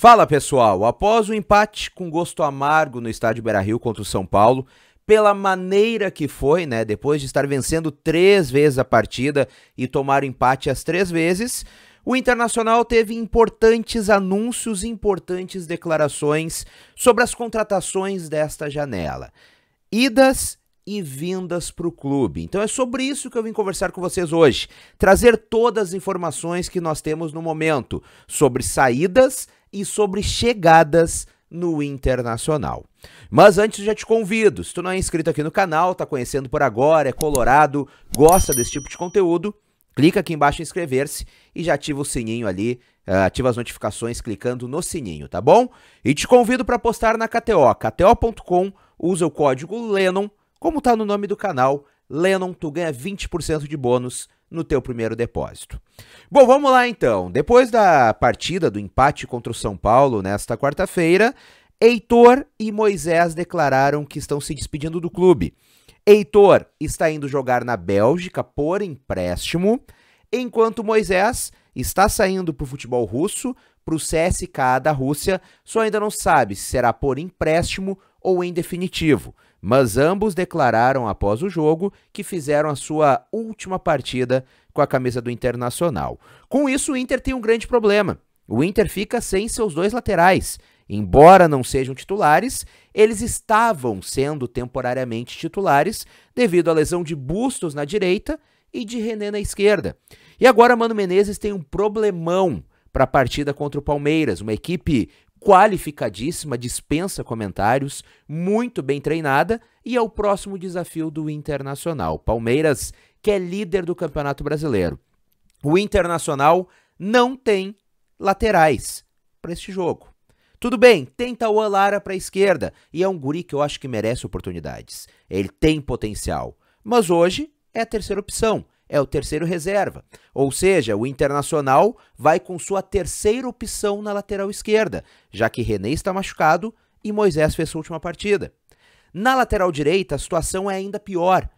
Fala pessoal, após o empate com gosto amargo no estádio Beira-Rio contra o São Paulo, pela maneira que foi, né, depois de estar vencendo três vezes a partida e tomar o empate as três vezes, o Internacional teve importantes anúncios, importantes declarações sobre as contratações desta janela. Idas e vindas para o clube. Então é sobre isso que eu vim conversar com vocês hoje. Trazer todas as informações que nós temos no momento sobre saídas e sobre chegadas no Internacional. Mas antes já te convido, se tu não é inscrito aqui no canal, tá conhecendo por agora, é colorado, gosta desse tipo de conteúdo, clica aqui embaixo em inscrever-se e já ativa o sininho ali, eh, ativa as notificações clicando no sininho, tá bom? E te convido para postar na KTO, kto.com, usa o código LENON, como tá no nome do canal, LENON, tu ganha 20% de bônus no teu primeiro depósito. Bom, vamos lá então. Depois da partida do empate contra o São Paulo nesta quarta-feira, Heitor e Moisés declararam que estão se despedindo do clube. Heitor está indo jogar na Bélgica por empréstimo, enquanto Moisés está saindo para o futebol russo, para o CSKA da Rússia, só ainda não sabe se será por empréstimo ou em definitivo, mas ambos declararam após o jogo que fizeram a sua última partida com a camisa do Internacional. Com isso, o Inter tem um grande problema. O Inter fica sem seus dois laterais. Embora não sejam titulares, eles estavam sendo temporariamente titulares devido à lesão de Bustos na direita e de René na esquerda. E agora Mano Menezes tem um problemão para a partida contra o Palmeiras, uma equipe qualificadíssima, dispensa comentários, muito bem treinada e é o próximo desafio do Internacional. Palmeiras, que é líder do Campeonato Brasileiro. O Internacional não tem laterais para este jogo. Tudo bem, tenta o Alara para a esquerda e é um guri que eu acho que merece oportunidades. Ele tem potencial, mas hoje é a terceira opção é o terceiro reserva. Ou seja, o Internacional vai com sua terceira opção na lateral esquerda, já que René está machucado e Moisés fez sua última partida. Na lateral direita, a situação é ainda pior,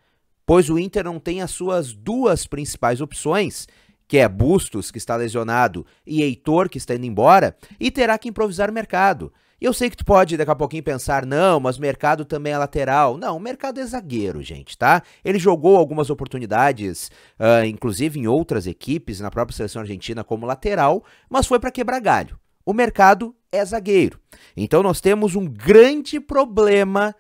pois o Inter não tem as suas duas principais opções, que é Bustos, que está lesionado, e Heitor, que está indo embora, e terá que improvisar mercado. E eu sei que tu pode daqui a pouquinho pensar, não, mas o mercado também é lateral. Não, o mercado é zagueiro, gente, tá? Ele jogou algumas oportunidades, uh, inclusive em outras equipes, na própria seleção argentina, como lateral, mas foi para quebrar galho. O mercado é zagueiro. Então nós temos um grande problema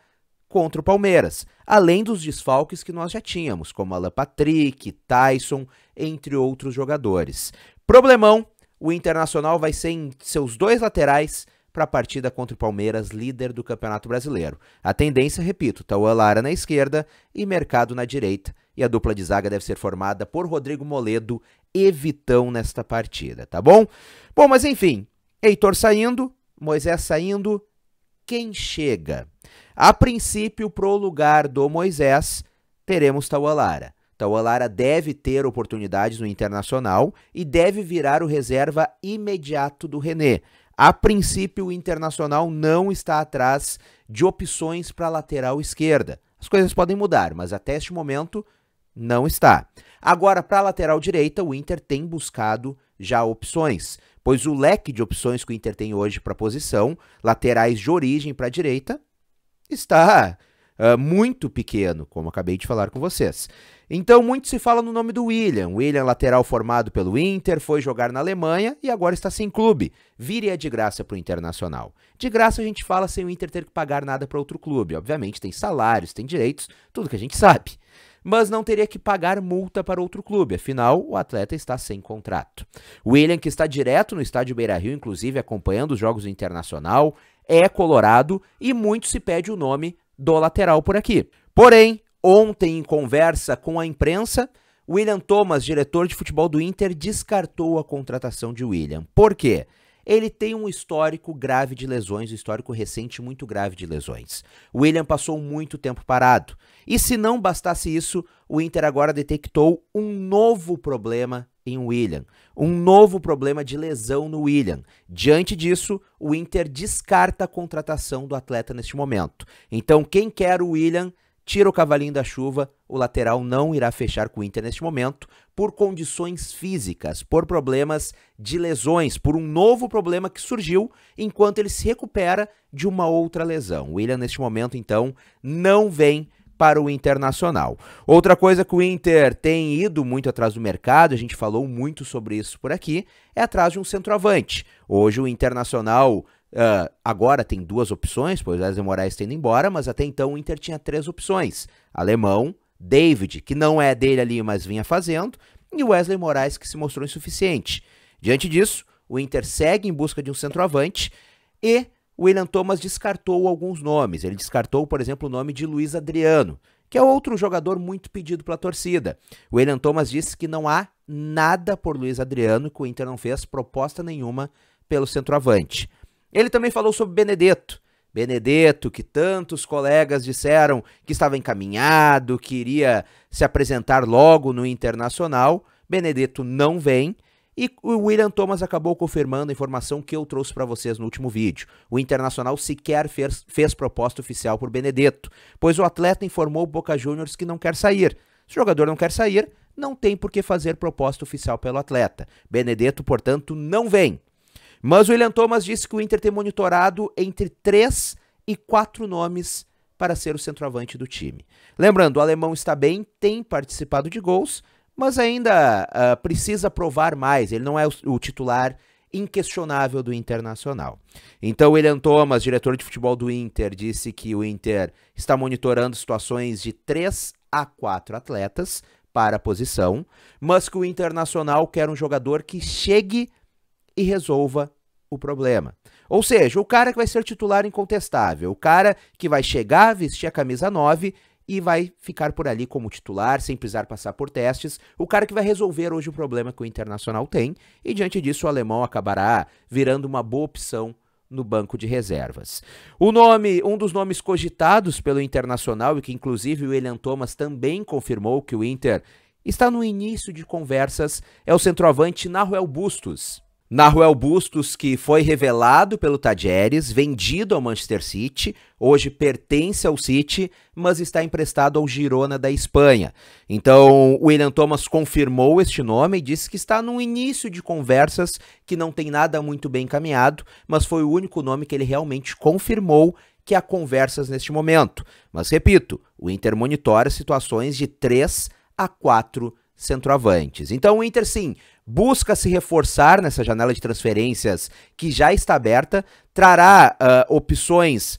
contra o Palmeiras, além dos desfalques que nós já tínhamos, como Alan Patrick, Tyson, entre outros jogadores. Problemão, o Internacional vai ser em seus dois laterais para a partida contra o Palmeiras, líder do Campeonato Brasileiro. A tendência, repito, Tauan tá Lara na esquerda e Mercado na direita. E a dupla de zaga deve ser formada por Rodrigo Moledo e Vitão nesta partida, tá bom? Bom, mas enfim, Heitor saindo, Moisés saindo, quem chega? A princípio, pro lugar do Moisés, teremos Tauan Lara. Tauan Lara deve ter oportunidades no Internacional e deve virar o reserva imediato do René. A princípio, o Internacional não está atrás de opções para a lateral esquerda. As coisas podem mudar, mas até este momento não está. Agora, para a lateral direita, o Inter tem buscado já opções, pois o leque de opções que o Inter tem hoje para a posição, laterais de origem para a direita, está uh, muito pequeno, como acabei de falar com vocês. Então, muito se fala no nome do William. William, lateral formado pelo Inter, foi jogar na Alemanha e agora está sem clube. Viria é de graça para o Internacional. De graça a gente fala sem o Inter ter que pagar nada para outro clube. Obviamente, tem salários, tem direitos, tudo que a gente sabe mas não teria que pagar multa para outro clube, afinal o atleta está sem contrato. William, que está direto no estádio Beira Rio, inclusive acompanhando os jogos do Internacional, é colorado e muito se pede o nome do lateral por aqui. Porém, Ontem, em conversa com a imprensa, William Thomas, diretor de futebol do Inter, descartou a contratação de William. Por quê? Ele tem um histórico grave de lesões, um histórico recente muito grave de lesões. William passou muito tempo parado. E se não bastasse isso, o Inter agora detectou um novo problema em William, um novo problema de lesão no William. Diante disso, o Inter descarta a contratação do atleta neste momento. Então, quem quer o William tira o cavalinho da chuva, o lateral não irá fechar com o Inter neste momento por condições físicas, por problemas de lesões, por um novo problema que surgiu enquanto ele se recupera de uma outra lesão. O William, neste momento, então, não vem para o Internacional. Outra coisa que o Inter tem ido muito atrás do mercado, a gente falou muito sobre isso por aqui, é atrás de um centroavante. Hoje o Internacional Uh, agora tem duas opções, pois o Wesley Moraes está indo embora, mas até então o Inter tinha três opções: alemão, David, que não é dele ali, mas vinha fazendo, e Wesley Moraes, que se mostrou insuficiente. Diante disso, o Inter segue em busca de um centroavante e o William Thomas descartou alguns nomes. Ele descartou, por exemplo, o nome de Luiz Adriano, que é outro jogador muito pedido pela torcida. O William Thomas disse que não há nada por Luiz Adriano, que o Inter não fez proposta nenhuma pelo centroavante. Ele também falou sobre Benedetto. Benedetto, que tantos colegas disseram que estava encaminhado, que iria se apresentar logo no Internacional. Benedetto não vem. E o William Thomas acabou confirmando a informação que eu trouxe para vocês no último vídeo. O Internacional sequer fez, fez, proposta oficial por Benedetto, pois o atleta informou o Boca Juniors que não quer sair. Se o jogador não quer sair, não tem por que fazer proposta oficial pelo atleta. Benedetto, portanto, não vem. Mas o William Thomas disse que o Inter tem monitorado entre três e quatro nomes para ser o centroavante do time. Lembrando, o alemão está bem, tem participado de gols, mas ainda uh, precisa provar mais. Ele não é o, o titular inquestionável do Internacional. Então, William Thomas, diretor de futebol do Inter, disse que o Inter está monitorando situações de três a quatro atletas para a posição, mas que o Internacional quer um jogador que chegue e resolva o problema. Ou seja, o cara que vai ser titular incontestável, o cara que vai chegar, vestir a camisa 9 e vai ficar por ali como titular, sem precisar passar por testes, o cara que vai resolver hoje o problema que o Internacional tem, e diante disso o alemão acabará virando uma boa opção no banco de reservas. O nome, um dos nomes cogitados pelo Internacional e que inclusive o Elian Thomas também confirmou que o Inter está no início de conversas é o centroavante Naruel Bustos, Naruel Bustos, que foi revelado pelo Tadjeres, vendido ao Manchester City, hoje pertence ao City, mas está emprestado ao Girona da Espanha. Então, o William Thomas confirmou este nome e disse que está no início de conversas que não tem nada muito bem encaminhado, mas foi o único nome que ele realmente confirmou que há conversas neste momento. Mas repito, o Inter monitora situações de 3 a 4 centroavantes. Então, o Inter sim busca se reforçar nessa janela de transferências que já está aberta, trará uh, opções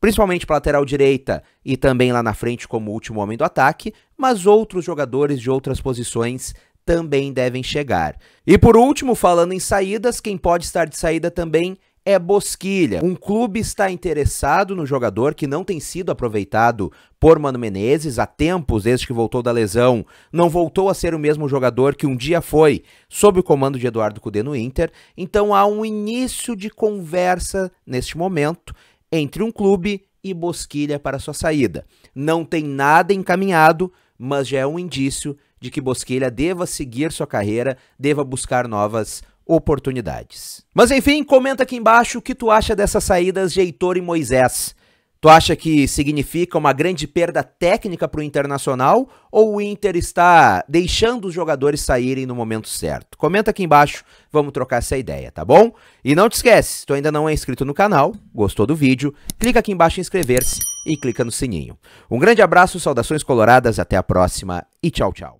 principalmente para lateral direita e também lá na frente como último homem do ataque, mas outros jogadores de outras posições também devem chegar. E por último, falando em saídas, quem pode estar de saída também é bosquilha. Um clube está interessado no jogador que não tem sido aproveitado por Mano Menezes há tempos, desde que voltou da lesão, não voltou a ser o mesmo jogador que um dia foi sob o comando de Eduardo Cudê no Inter. Então há um início de conversa neste momento entre um clube e Bosquilha para sua saída. Não tem nada encaminhado, mas já é um indício de que Bosquilha deva seguir sua carreira, deva buscar novas oportunidades. Mas enfim, comenta aqui embaixo o que tu acha dessas saídas de Heitor e Moisés. Tu acha que significa uma grande perda técnica para o Internacional ou o Inter está deixando os jogadores saírem no momento certo? Comenta aqui embaixo, vamos trocar essa ideia, tá bom? E não te esquece, se tu ainda não é inscrito no canal, gostou do vídeo, clica aqui embaixo em inscrever-se e clica no sininho. Um grande abraço, saudações coloradas, até a próxima e tchau, tchau.